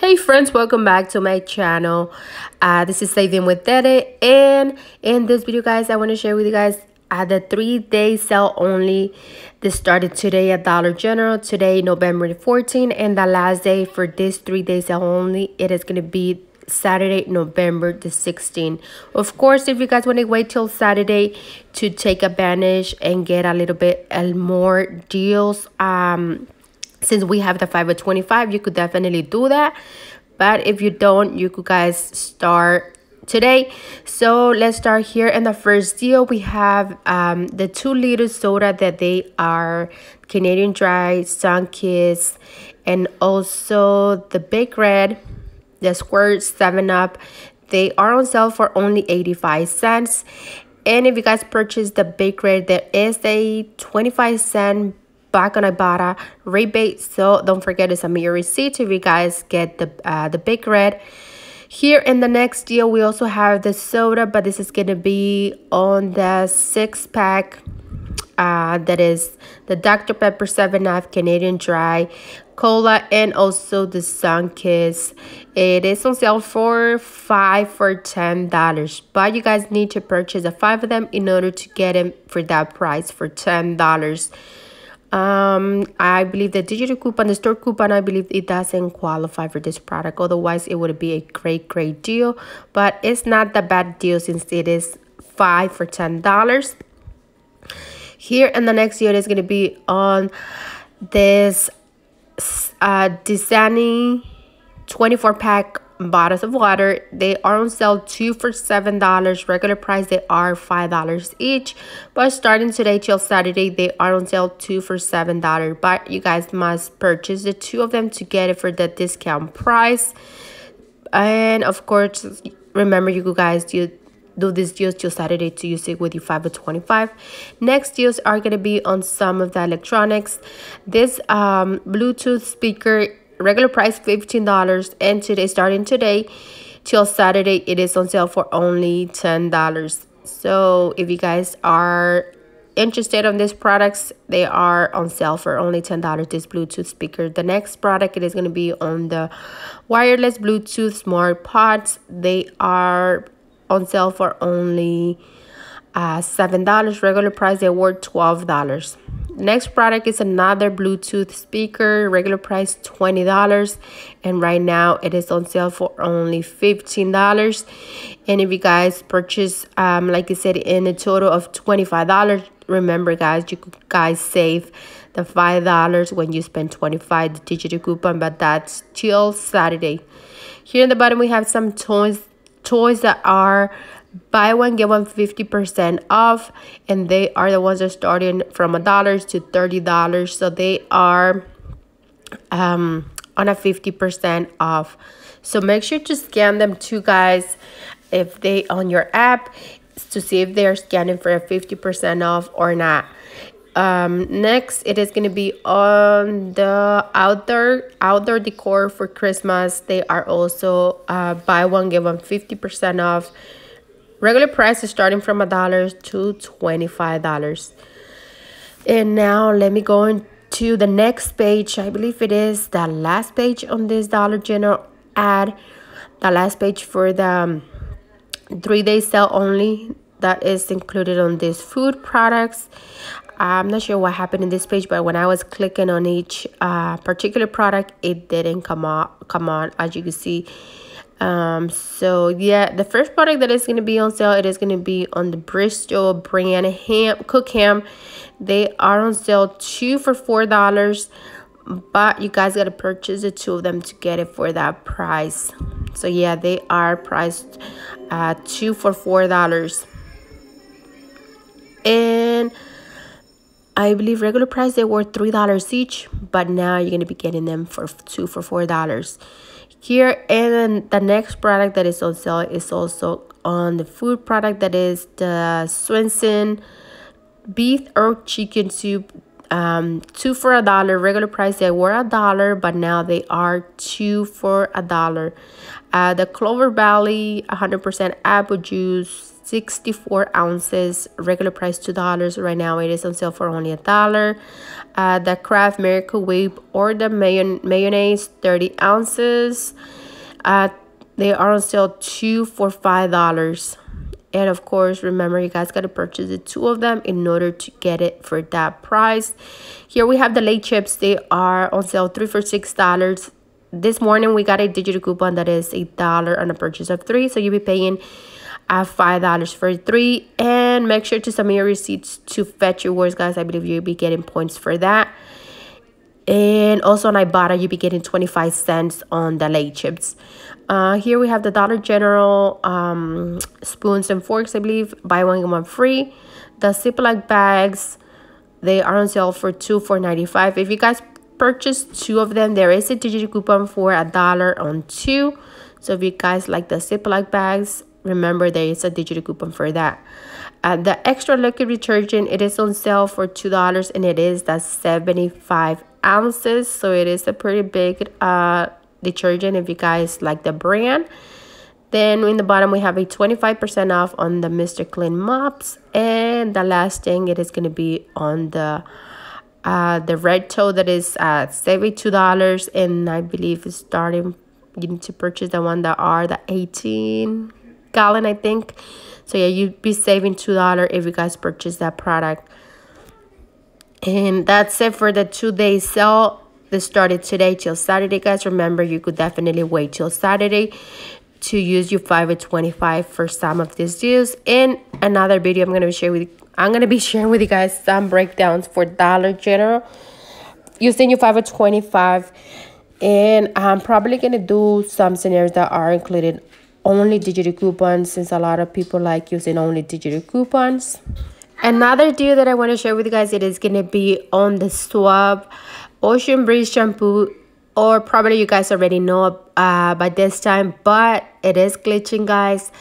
hey friends welcome back to my channel uh, this is saving with Dede, and in this video guys i want to share with you guys uh, the three day sale only this started today at dollar general today november 14 and the last day for this three day sale only it is going to be Saturday, November the 16th. Of course, if you guys want to wait till Saturday to take advantage and get a little bit uh, more deals, um, since we have the 5 of 25 you could definitely do that but if you don't you could guys start today so let's start here in the first deal we have um the two liter soda that they are canadian dry sun kiss and also the big red the squirt seven up they are on sale for only 85 cents and if you guys purchase the big red there is a 25 cent back on Ibotta rebate. So don't forget to submit your receipt if you guys get the, uh, the big red. Here in the next deal, we also have the soda, but this is going to be on the six pack. Uh, that is the Dr. Pepper 7 Up Canadian Dry Cola and also the Sun Kiss. It is on sale for 5 for $10. But you guys need to purchase the 5 of them in order to get them for that price for $10 um i believe the digital coupon the store coupon i believe it doesn't qualify for this product otherwise it would be a great great deal but it's not the bad deal since it is five for ten dollars here and the next year is going to be on this uh Disney 24 pack bottles of water. They are on sale two for seven dollars. Regular price they are five dollars each. But starting today till Saturday, they are on sale two for seven dollars. But you guys must purchase the two of them to get it for the discount price. And of course, remember you guys you do these deals till Saturday to use it with you 5 or 25. Next deals are going to be on some of the electronics. This um, Bluetooth speaker regular price $15 and today starting today till Saturday it is on sale for only $10. So if you guys are interested on these products, they are on sale for only $10 this Bluetooth speaker. The next product it is going to be on the wireless Bluetooth smart pods. They are on sale for only uh, $7 regular price they were $12 Next product is another Bluetooth speaker, regular price $20. And right now it is on sale for only $15. And if you guys purchase, um, like I said, in a total of $25, remember guys, you guys save the $5 when you spend 25 the digital coupon, but that's till Saturday. Here in the bottom, we have some toys, toys that are buy one get one 50% off and they are the ones that are starting from a dollar to $30 so they are um, on a 50% off so make sure to scan them too guys if they on your app to see if they're scanning for a 50% off or not um next it is going to be on the outdoor outdoor decor for christmas they are also uh buy one get one 50% off Regular price is starting from a dollar to $25. And now let me go into the next page. I believe it is the last page on this Dollar General ad. The last page for the um, three-day sale only that is included on these food products. I'm not sure what happened in this page, but when I was clicking on each uh, particular product, it didn't come up. Come on, as you can see, um, so yeah, the first product that is going to be on sale, it is going to be on the Bristol brand ham, cook ham. They are on sale two for four dollars, but you guys got to purchase the two of them to get it for that price. So yeah, they are priced uh, two for four dollars. And I believe regular price they were three dollars each, but now you're gonna be getting them for two for four dollars here and the next product that is on sale is also on the food product that is the Swenson beef or chicken soup um two for a dollar regular price they were a dollar but now they are two for a dollar uh the clover valley 100% apple juice 64 ounces regular price two dollars right now it is on sale for only a dollar uh, the kraft miracle whip or the mayon mayonnaise 30 ounces uh, they are on sale two for five dollars and of course remember you guys got to purchase the two of them in order to get it for that price here we have the late chips they are on sale three for six dollars this morning we got a digital coupon that is a dollar on a purchase of three so you'll be paying at $5 for three. And make sure to submit your receipts to fetch your words, guys. I believe you'll be getting points for that. And also on Ibotta, you'll be getting 25 cents on the late chips. Uh, here we have the Dollar General um, spoons and forks, I believe. Buy one, get one free. The Ziploc bags, they are on sale for two for 95 If you guys purchase two of them, there is a digital coupon for a dollar on two. So if you guys like the Ziploc bags Remember, there is a digital coupon for that. Uh, the extra liquid detergent, it is on sale for $2 and it is that 75 ounces. So it is a pretty big uh, detergent if you guys like the brand. Then in the bottom, we have a 25% off on the Mr. Clean mops. And the last thing, it is going to be on the uh, the red toe that is uh, $72. And I believe it's starting, you need to purchase the one that are the 18 gallon, I think. So yeah, you'd be saving $2 if you guys purchase that product. And that's it for the two-day sale. This started today till Saturday, guys. Remember, you could definitely wait till Saturday to use your 5 or 25 for some of these deals. In another video, I'm going to sharing with I'm going to be sharing with you guys some breakdowns for Dollar General using your 5 or 25 and I'm probably going to do some scenarios that are included only digital coupons since a lot of people like using only digital coupons another deal that i want to share with you guys it is going to be on the swab ocean breeze shampoo or probably you guys already know uh, by this time but it is glitching guys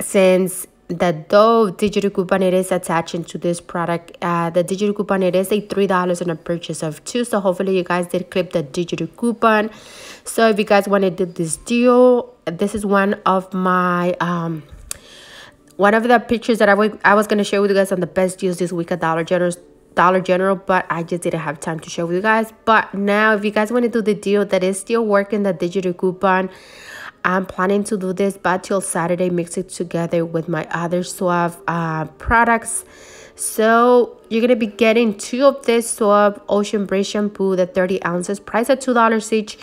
since the Dove digital coupon it is attaching to this product uh, the digital coupon it is a three dollars on a purchase of two so hopefully you guys did clip the digital coupon so if you guys want to do this deal this is one of my um one of the pictures that I, I was going to share with you guys on the best deals this week at Dollar General Dollar General, but I just didn't have time to share with you guys. But now, if you guys want to do the deal that is still working, the digital coupon, I'm planning to do this, but till Saturday, mix it together with my other Suave uh, products. So you're gonna be getting two of this Suave Ocean Breeze shampoo, the 30 ounces, price at two dollars each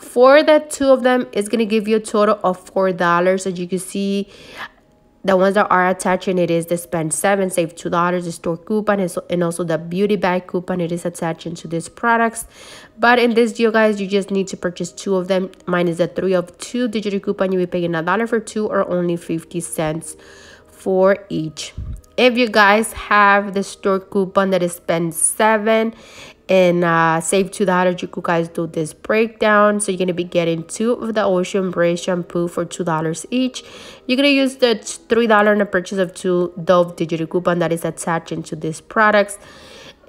for the two of them it's gonna give you a total of four dollars as you can see the ones that are attaching it is the spend seven save two dollars the store coupon and also the beauty bag coupon it is attaching to these products but in this deal guys you just need to purchase two of them Mine is the three of two digital coupon you'll be paying a dollar for two or only 50 cents for each if you guys have the store coupon that is spend seven and uh, save $2 you guys do this breakdown so you're going to be getting two of the ocean Breeze shampoo for $2 each you're going to use the $3 in the purchase of two dove digital coupon that is attached into these products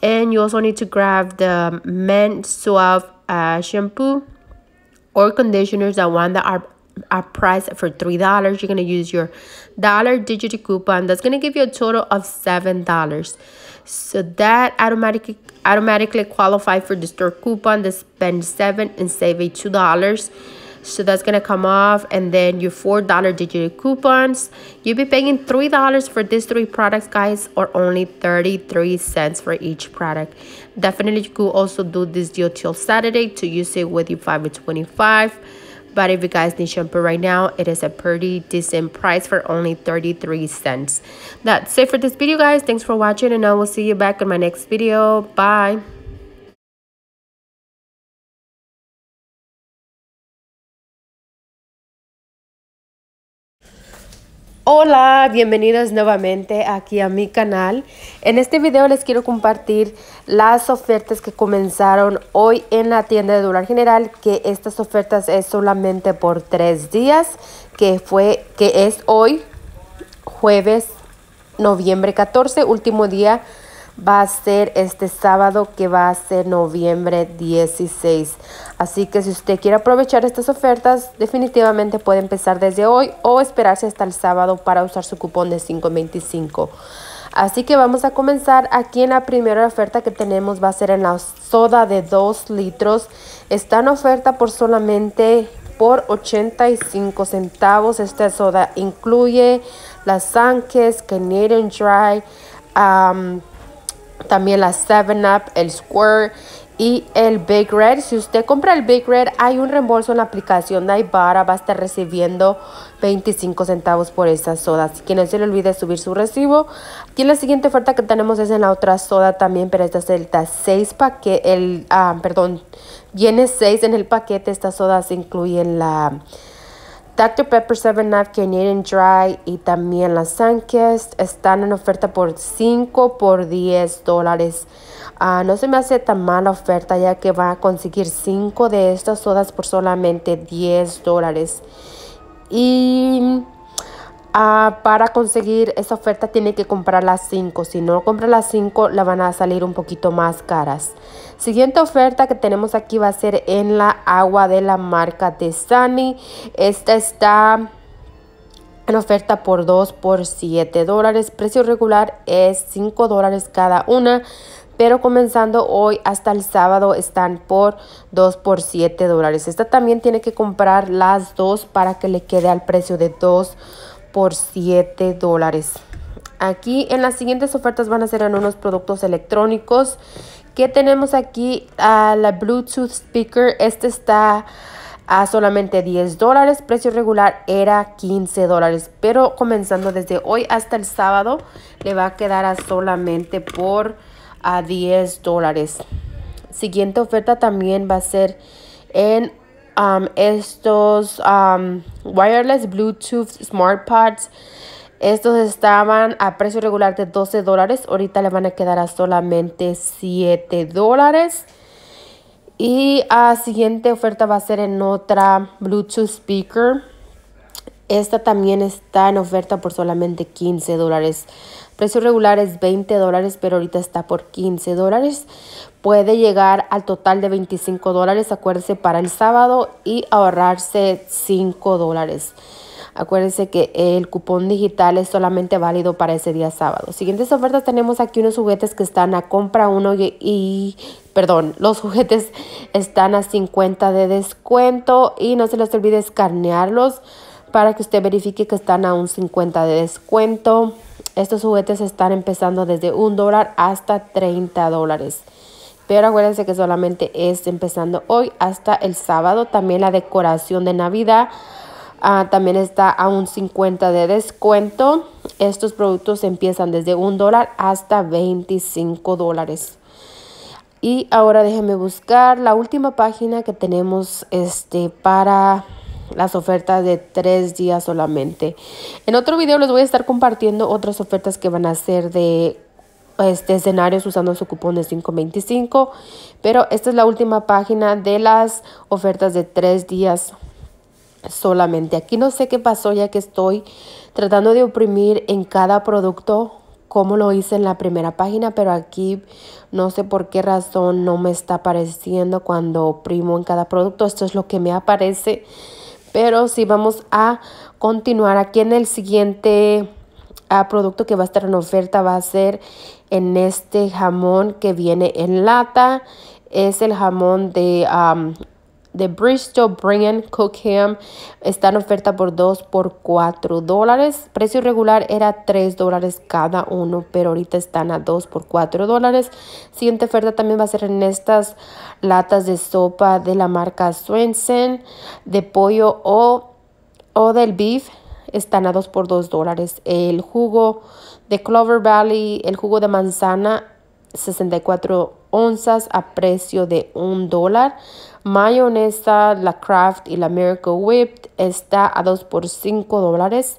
and you also need to grab the men suave uh, shampoo or conditioners the one that are a price for three dollars you're going to use your dollar digit coupon that's going to give you a total of seven dollars so that automatically automatically qualify for the store coupon to spend seven and save a two dollars so that's gonna come off and then your four dollar digital coupons you'll be paying three dollars for these three products guys or only 33 cents for each product definitely you could also do this deal till saturday to use it with your 5 25 but if you guys need shampoo right now, it is a pretty decent price for only 33 cents. That's it for this video, guys. Thanks for watching and I will see you back in my next video. Bye. Hola, bienvenidos nuevamente aquí a mi canal. En este video les quiero compartir las ofertas que comenzaron hoy en la tienda de dólar general, que estas ofertas es solamente por tres días, que fue, que es hoy, jueves, noviembre 14, último día va a ser este sábado que va a ser noviembre 16. Así que si usted quiere aprovechar estas ofertas, definitivamente puede empezar desde hoy o esperarse hasta el sábado para usar su cupón de 525. Así que vamos a comenzar aquí en la primera oferta que tenemos va a ser en la soda de 2 litros. Está en oferta por solamente por 85 centavos. Esta soda incluye las que Canadian Dry, um, también la 7-Up, el Square y el Big Red. Si usted compra el Big Red, hay un reembolso en la aplicación de Va a estar recibiendo 25 centavos por estas sodas, Así que no se le olvide subir su recibo. Aquí la siguiente oferta que tenemos es en la otra soda también, pero esta es el 6 paquete. Ah, perdón, viene 6 en el paquete. Estas sodas incluyen la Dr. Pepper 7-Up Canadian Dry y también las Sunkist están en oferta por 5 por 10 dólares. Ah, no se me hace tan mala oferta ya que va a conseguir 5 de estas sodas por solamente 10 dólares. Y Ah, para conseguir esa oferta tiene que comprar las 5. Si no compra las 5, la van a salir un poquito más caras. Siguiente oferta que tenemos aquí va a ser en la agua de la marca de Sunny Esta está en oferta por 2 por 7 dólares. Precio regular es 5 dólares cada una pero comenzando hoy hasta el sábado están por 2 por 7 dólares. Esta también tiene que comprar las dos para que le quede al precio de 2 por 7 dólares. Aquí en las siguientes ofertas van a ser en unos productos electrónicos. que tenemos aquí? a ah, la Bluetooth speaker. Este está a solamente 10 dólares. Precio regular era 15 dólares. Pero comenzando desde hoy hasta el sábado le va a quedar a solamente por a ah, 10 dólares. Siguiente oferta también va a ser en Um, estos um, wireless Bluetooth Smart Pods. Estos estaban a precio regular de 12 dólares. Ahorita le van a quedar a solamente 7 dólares. Y la ah, siguiente oferta va a ser en otra Bluetooth speaker. Esta también está en oferta por solamente 15 dólares. Precio regular es 20 dólares, pero ahorita está por 15 dólares. Puede llegar al total de 25 dólares, acuérdese, para el sábado y ahorrarse 5 dólares. Acuérdense que el cupón digital es solamente válido para ese día sábado. Siguientes ofertas tenemos aquí unos juguetes que están a compra uno y, y, perdón, los juguetes están a 50 de descuento y no se les olvide escanearlos para que usted verifique que están a un 50 de descuento. Estos juguetes están empezando desde un dólar hasta 30 dólares. Pero acuérdense que solamente es empezando hoy hasta el sábado. También la decoración de Navidad ah, también está a un 50 de descuento. Estos productos empiezan desde un dólar hasta 25 dólares. Y ahora déjenme buscar la última página que tenemos este, para las ofertas de tres días solamente. En otro video les voy a estar compartiendo otras ofertas que van a ser de este, escenarios usando su cupón de 525. Pero esta es la última página de las ofertas de tres días solamente. Aquí no sé qué pasó ya que estoy tratando de oprimir en cada producto como lo hice en la primera página, pero aquí no sé por qué razón no me está apareciendo cuando oprimo en cada producto. Esto es lo que me aparece pero si vamos a continuar aquí en el siguiente ah, producto que va a estar en oferta. Va a ser en este jamón que viene en lata. Es el jamón de de Bristol, Cook Cookham está en oferta por 2 por 4 dólares. Precio regular era 3 dólares cada uno, pero ahorita están a 2 por 4 dólares. Siguiente oferta también va a ser en estas latas de sopa de la marca Swensen, de pollo o, o del beef. Están a 2 por 2 dólares. El jugo de Clover Valley, el jugo de manzana 64 onzas a precio de un dólar. Mayonesa, la craft y la Miracle Whip está a 2 por 5 dólares.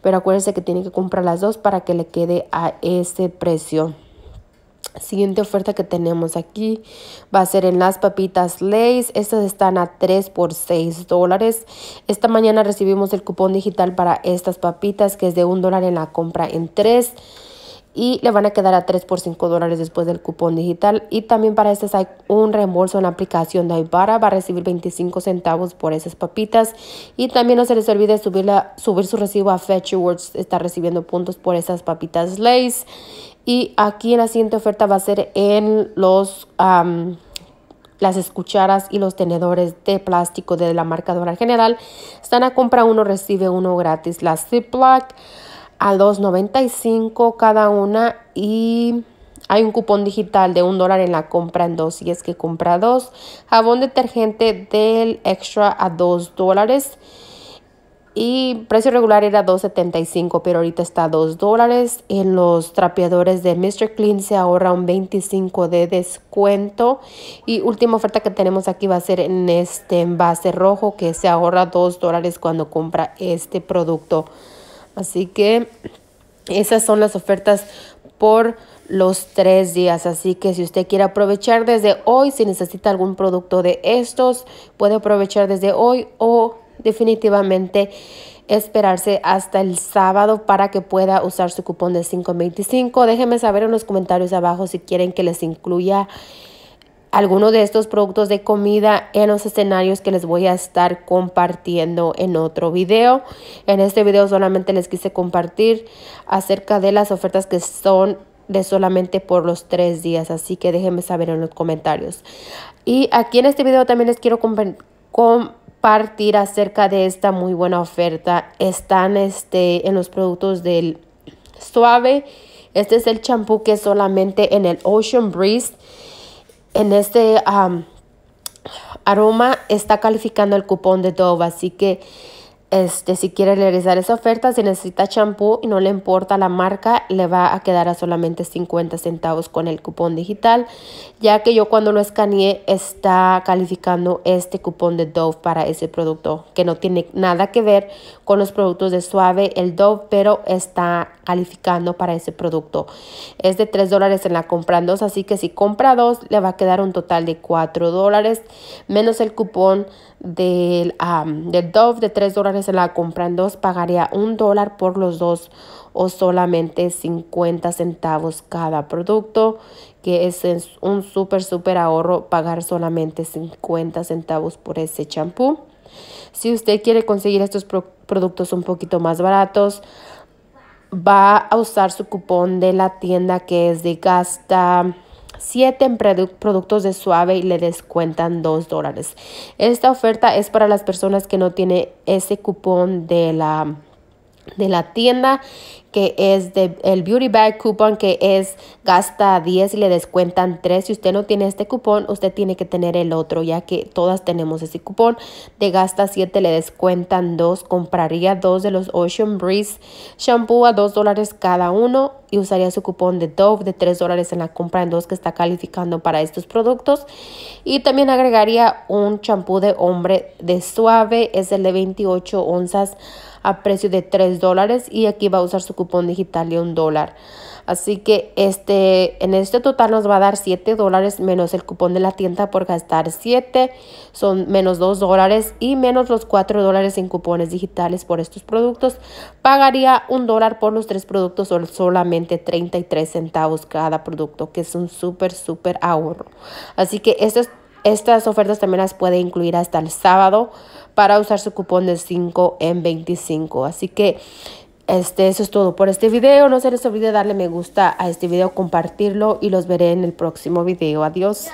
Pero acuérdense que tienen que comprar las dos para que le quede a ese precio. Siguiente oferta que tenemos aquí va a ser en las papitas Lays. Estas están a 3 por 6 dólares. Esta mañana recibimos el cupón digital para estas papitas que es de un dólar en la compra en 3 y le van a quedar a 3 por 5 dólares después del cupón digital. Y también para estas hay un reembolso en la aplicación de Ibarra. Va a recibir 25 centavos por esas papitas. Y también no se les olvide subir, subir su recibo a Fetch Awards. Está recibiendo puntos por esas papitas Lays. Y aquí en la siguiente oferta va a ser en los... las escucharas y los tenedores de plástico de la marca Dora general están a compra uno recibe uno gratis la Ziploc a 2.95 cada una y hay un cupón digital de un dólar en la compra en dos y es que compra dos. Jabón detergente del extra a 2 dólares. Y precio regular era 2.75, pero ahorita está a 2 dólares. En los trapeadores de Mr. Clean se ahorra un 25 de descuento. Y última oferta que tenemos aquí va a ser en este envase rojo que se ahorra 2 dólares cuando compra este producto. Así que esas son las ofertas por los tres días. Así que si usted quiere aprovechar desde hoy, si necesita algún producto de estos, puede aprovechar desde hoy o definitivamente esperarse hasta el sábado para que pueda usar su cupón de 525. Déjenme saber en los comentarios abajo si quieren que les incluya algunos de estos productos de comida en los escenarios que les voy a estar compartiendo en otro video. En este video solamente les quise compartir acerca de las ofertas que son de solamente por los tres días. Así que déjenme saber en los comentarios. Y aquí en este video también les quiero compartir acerca de esta muy buena oferta. Están este, en los productos del suave. Este es el champú que solamente en el Ocean Breeze en este aroma está calificando el cupón de Dove, así que este, si quiere realizar esa oferta, si necesita champú y no le importa la marca, le va a quedar a solamente 50 centavos con el cupón digital, ya que yo cuando lo escaneé está calificando este cupón de Dove para ese producto, que no tiene nada que ver con los productos de Suave, el Dove, pero está calificando para ese producto. Es de 3 dólares en la compra 2, así que si compra 2, le va a quedar un total de 4 dólares menos el cupón del, del Dove de 3 dólares se la en dos, pagaría un dólar por los dos o solamente 50 centavos cada producto, que es un súper, súper ahorro pagar solamente 50 centavos por ese champú. Si usted quiere conseguir estos productos un poquito más baratos, va a usar su cupón de la tienda que es de Gasta 7 productos de suave y le descuentan 2 dólares. Esta oferta es para las personas que no tienen ese cupón de la de la tienda que es de el beauty bag coupon que es gasta 10 y le descuentan 3 si usted no tiene este cupón usted tiene que tener el otro ya que todas tenemos ese cupón de gasta 7 le descuentan 2 compraría 2 de los Ocean Breeze shampoo a 2 dólares cada uno y usaría su cupón de Dove de 3 dólares en la compra en dos que está calificando para estos productos y también agregaría un champú de hombre de suave es el de 28 onzas a precio de 3 dólares y aquí va a usar su cupón digital de un dólar. Así que este, en este total nos va a dar 7 dólares menos el cupón de la tienda por gastar 7, son menos 2 dólares y menos los 4 dólares en cupones digitales por estos productos. Pagaría un dólar por los tres productos o solamente 33 centavos cada producto, que es un súper, súper ahorro. Así que estas, estas ofertas también las puede incluir hasta el sábado para usar su cupón de 5 en 25. Así que este, eso es todo por este video. No se les olvide darle me gusta a este video, compartirlo y los veré en el próximo video. Adiós.